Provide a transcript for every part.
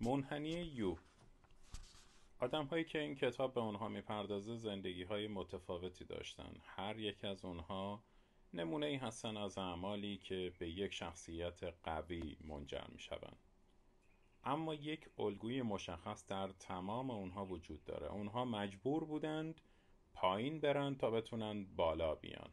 منحنی یو آدم هایی که این کتاب به اونها میپردازه زندگی های متفاوتی داشتن هر یک از اونها نمونه ای هستن از اعمالی که به یک شخصیت قوی منجر شوند. اما یک الگوی مشخص در تمام اونها وجود داره اونها مجبور بودند پایین برند تا بتونند بالا بیان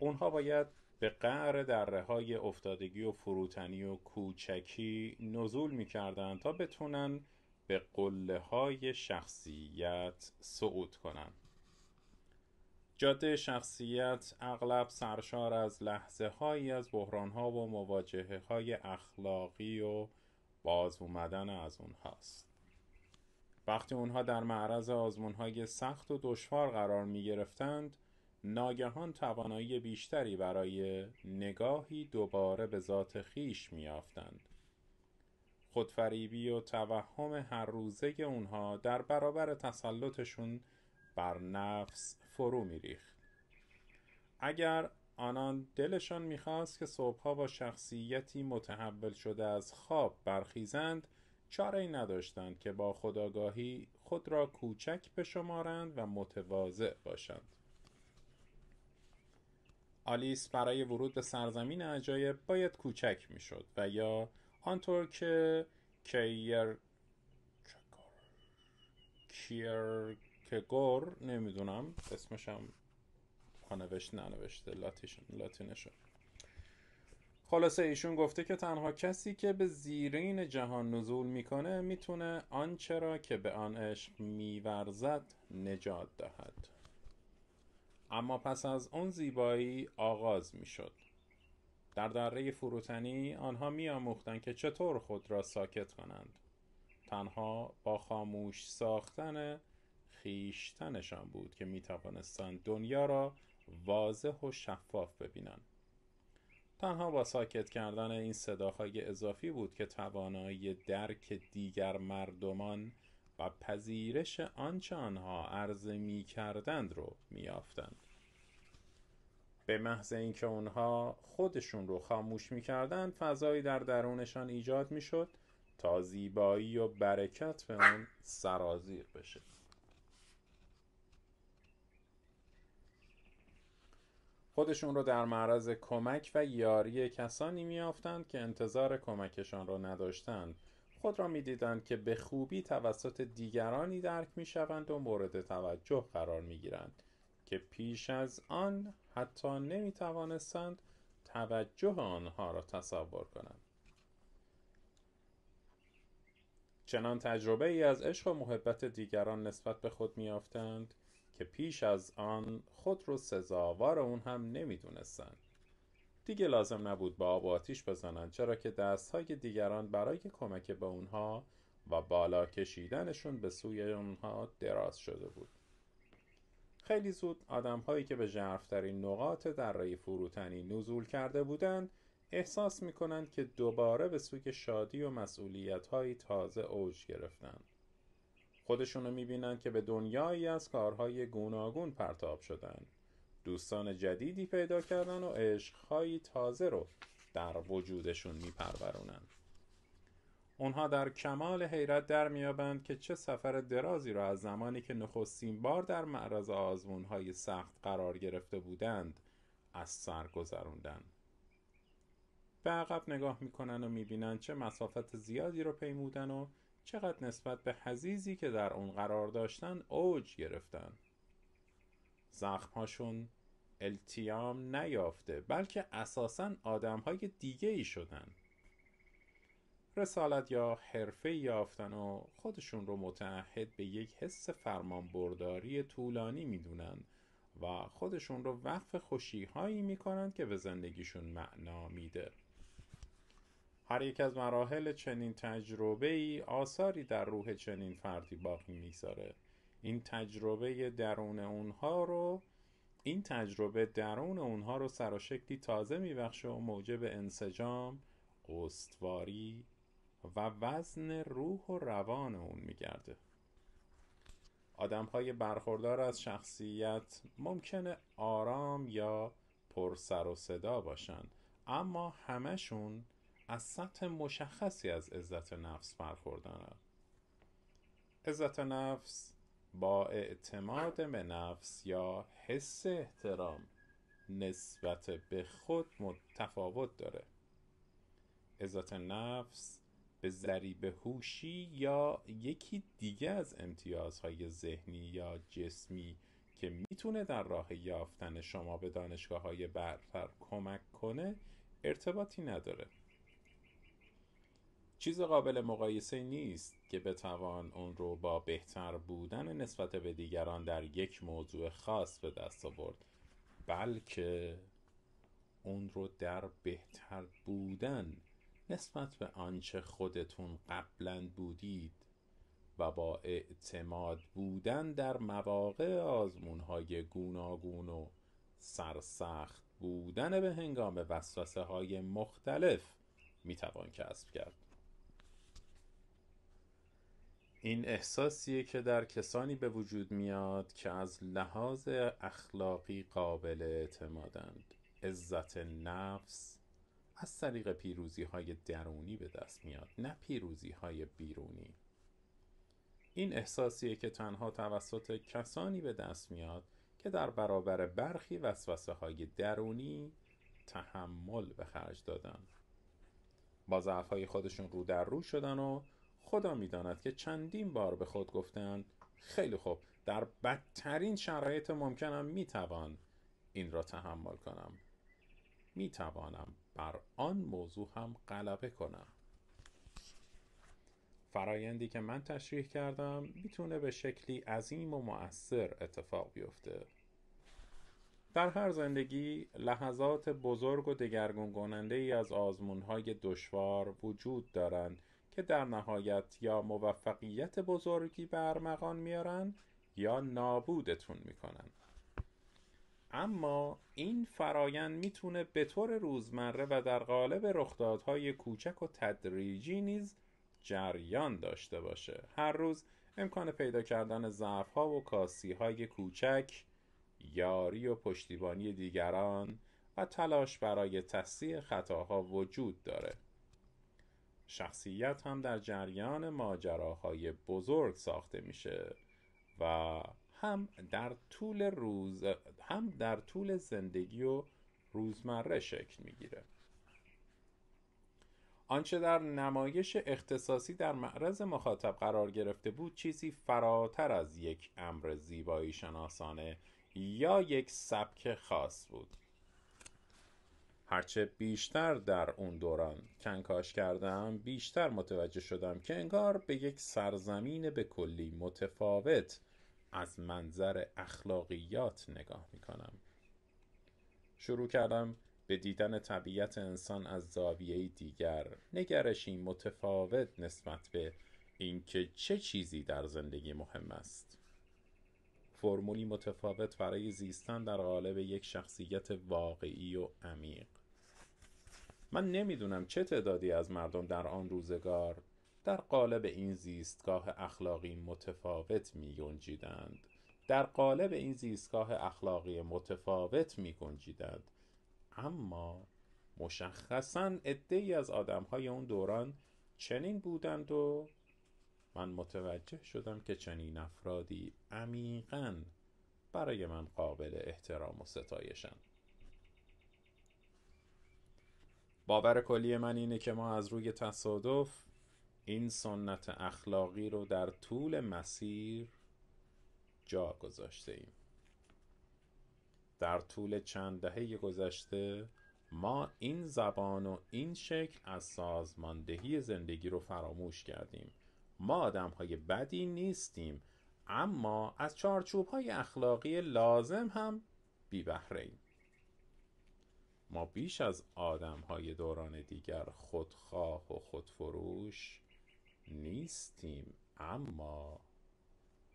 اونها باید به قعر دره های افتادگی و فروتنی و کوچکی نزول می کردن تا بتونن به قله های شخصیت صعود کنند. جاده شخصیت اغلب سرشار از لحظه هایی از بحران ها و مواجهه های اخلاقی و باز اومدن از هاست. وقتی اونها در معرض آزمون های سخت و دشوار قرار می گرفتند ناگهان توانایی بیشتری برای نگاهی دوباره به ذات خیش میافتند خودفریبی و توهم هر روزه اونها در برابر تسلطشون بر نفس فرو میریخت اگر آنان دلشان میخواست که صبحها با شخصیتی متحول شده از خواب برخیزند چاره ای نداشتند که با خداگاهی خود را کوچک بشمارند و متواضع باشند آلیس برای ورود به سرزمین عجایب باید کوچک میشد و یا آنطور که کیر کیرکگور نمیدونم اسمشم پانوشت ننوشته لاتینشو خلاصه ایشون گفته که تنها کسی که به زیرین جهان نزول میکنه میتونه آنچه را که به آن عشق میورزد نجات دهد اما پس از آن زیبایی آغاز می شد. در دره فروتنی آنها می که چطور خود را ساکت کنند. تنها با خاموش ساختن خیشتنشان بود که می توانستند دنیا را واضح و شفاف ببینند. تنها با ساکت کردن این صداهای اضافی بود که توانایی درک دیگر مردمان و پذیرش آنچه آنها عرضه می کردند رو می به محض اینکه آنها خودشون رو خاموش می کردند فضایی در درونشان ایجاد می شد تا زیبایی و برکت به اون سرازیر بشه خودشون رو در معرض کمک و یاری کسانی میافتند که انتظار کمکشان رو نداشتند خود را میدیدند که به خوبی توسط دیگرانی درک می شوند و مورد توجه قرار می گیرند که پیش از آن حتی نمی توانستند توجه آنها را تصور کنند چنان تجربه ای از عشق و محبت دیگران نسبت به خود می یافتند که پیش از آن خود را سزاوار اون هم نمیدونستند دیگه لازم نبود با آب و آتیش بزنند چرا که دستهای دیگران برای کمک به اونها و بالا کشیدنشون به سوی اونها دراز شده بود خیلی زود آدمهایی که به ژرفترین نقاط رای فروتنی نزول کرده بودند احساس می که دوباره به سوی شادی و مسئولیت های تازه اوج گرفتند. خودشونو می بینند که به دنیایی از کارهای گوناگون پرتاب شدند. دوستان جدیدی پیدا کردن و عشقهایی تازه رو در وجودشون میپرورونن اونها در کمال حیرت در میابند که چه سفر درازی را از زمانی که نخستین بار در معرض آزمونهای سخت قرار گرفته بودند از سر گذروندند به عقب نگاه میکنن و میبینن چه مسافت زیادی رو پیمودن و چقدر نسبت به حزیزی که در اون قرار داشتن اوج گرفتند. زخمهاشون التیام نیافته بلکه اساسا آدم های دیگه ای شدن رسالت یا حرفه یافتن و خودشون رو متعهد به یک حس فرمانبرداری طولانی میدونن و خودشون رو وقف خوشیهایی میکنن که به زندگیشون معنا میده هر یک از مراحل چنین تجربه ای آثاری در روح چنین فردی باقی میگذاره این تجربه درون اونها رو این تجربه درون اونها رو شکلی تازه میبخشه و موجب انسجام استواری و وزن روح و روان اون میگرده آدم های برخوردار از شخصیت ممکنه آرام یا پرسر و صدا باشن اما همشون از سطح مشخصی از عزت نفس برخوردارن عزت نفس با اعتماد به نفس یا حس احترام نسبت به خود متفاوت داره عزت نفس به ذریب هوشی یا یکی دیگه از امتیازهای ذهنی یا جسمی که میتونه در راه یافتن شما به دانشگاه های برتر کمک کنه ارتباطی نداره چیز قابل مقایسه نیست که بتوان اون رو با بهتر بودن نسبت به دیگران در یک موضوع خاص به دست آورد بلکه اون رو در بهتر بودن نسبت به آنچه خودتون قبلا بودید و با اعتماد بودن در مواقع های گوناگون و سرسخت بودن به هنگام وسوسه های مختلف میتوان کسب کرد این احساسیه که در کسانی به وجود میاد که از لحاظ اخلاقی قابل اعتمادند عزت نفس از طریق پیروزی های درونی به دست میاد نه پیروزی های بیرونی این احساسیه که تنها توسط کسانی به دست میاد که در برابر برخی وسوسه های درونی تحمل به خرج دادن با ضعف های خودشون رو در رو شدن و خدا میداند که چندین بار به خود گفتند خیلی خوب در بدترین شرایط ممکنم میتوان این را تحمل کنم میتوانم بر آن موضوع هم غلبه کنم فرایندی که من تشریح کردم میتونه به شکلی عظیم و مؤثر اتفاق بیفته در هر زندگی لحظات بزرگ و دگرگون ای از آزمون دشوار وجود دارند که در نهایت یا موفقیت بزرگی برمغان میارن یا نابودتون میکنن اما این فرایند میتونه به طور روزمره و در قالب رخدادهای کوچک و تدریجی نیز جریان داشته باشه هر روز امکان پیدا کردن ضعف ها و کاسی های کوچک یاری و پشتیبانی دیگران و تلاش برای تصحیح خطاها وجود داره شخصیت هم در جریان ماجراهای بزرگ ساخته میشه و هم در طول روز هم در طول زندگی و روزمره شکل میگیره آنچه در نمایش اختصاصی در معرض مخاطب قرار گرفته بود چیزی فراتر از یک امر زیبایی شناسانه یا یک سبک خاص بود هرچه بیشتر در اون دوران کنکاش کردم بیشتر متوجه شدم که انگار به یک سرزمین به کلی متفاوت از منظر اخلاقیات نگاه می کنم. شروع کردم به دیدن طبیعت انسان از زاویه دیگر نگرشی متفاوت نسبت به اینکه چه چیزی در زندگی مهم است فرمولی متفاوت برای زیستن در قالب یک شخصیت واقعی و عمیق من نمیدونم چه تعدادی از مردم در آن روزگار در قالب این زیستگاه اخلاقی متفاوت می گنجیدند در قالب این زیستگاه اخلاقی متفاوت می گنجیدند اما مشخصا ای از آدم های اون دوران چنین بودند و من متوجه شدم که چنین افرادی عمیقا برای من قابل احترام و ستایشند باور کلی من اینه که ما از روی تصادف این سنت اخلاقی رو در طول مسیر جا گذاشته ایم در طول چند دهه گذشته ما این زبان و این شکل از سازماندهی زندگی رو فراموش کردیم ما آدم های بدی نیستیم اما از چارچوب های اخلاقی لازم هم بی ایم ما بیش از آدم های دوران دیگر خودخواه و خودفروش نیستیم اما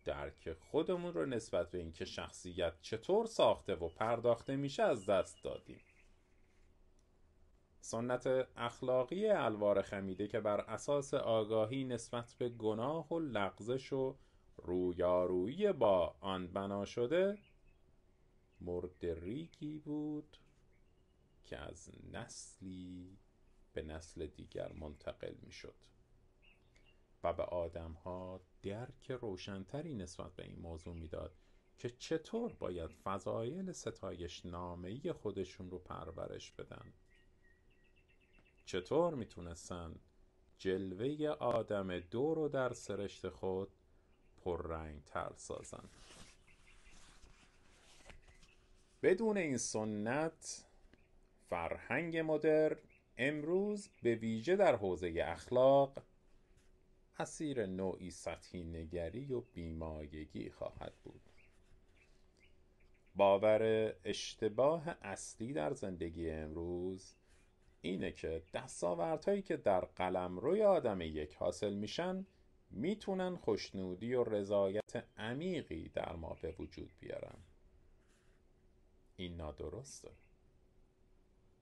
درک خودمون رو نسبت به اینکه شخصیت چطور ساخته و پرداخته میشه از دست دادیم سنت اخلاقی الوار خمیده که بر اساس آگاهی نسبت به گناه و لغزش و رویارویی با آن بنا شده مرد ریگی بود که از نسلی به نسل دیگر منتقل می شد و به آدم ها درک روشنتری نسبت به این موضوع میداد که چطور باید فضایل ستایش نامهی خودشون رو پرورش بدن چطور میتونستن جلوه آدم دو رو در سرشت خود پررنگ تر سازن بدون این سنت فرهنگ مدرن امروز به ویژه در حوزه اخلاق اسیر نوعی سطحی نگری و بیمایگی خواهد بود باور اشتباه اصلی در زندگی امروز اینه که دستاوردهایی که در قلم روی آدم یک حاصل میشن میتونن خوشنودی و رضایت عمیقی در ما به وجود بیارن این نادرسته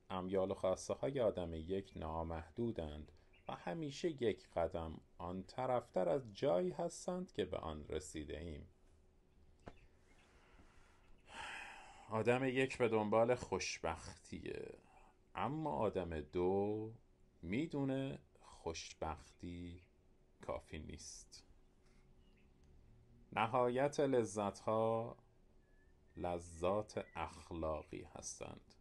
امیال و خواسته های آدم یک نامحدودند و همیشه یک قدم آن طرفتر از جایی هستند که به آن رسیده ایم آدم یک به دنبال خوشبختیه اما آدم دو میدونه خوشبختی کافی نیست نهایت لذت ها لذات اخلاقی هستند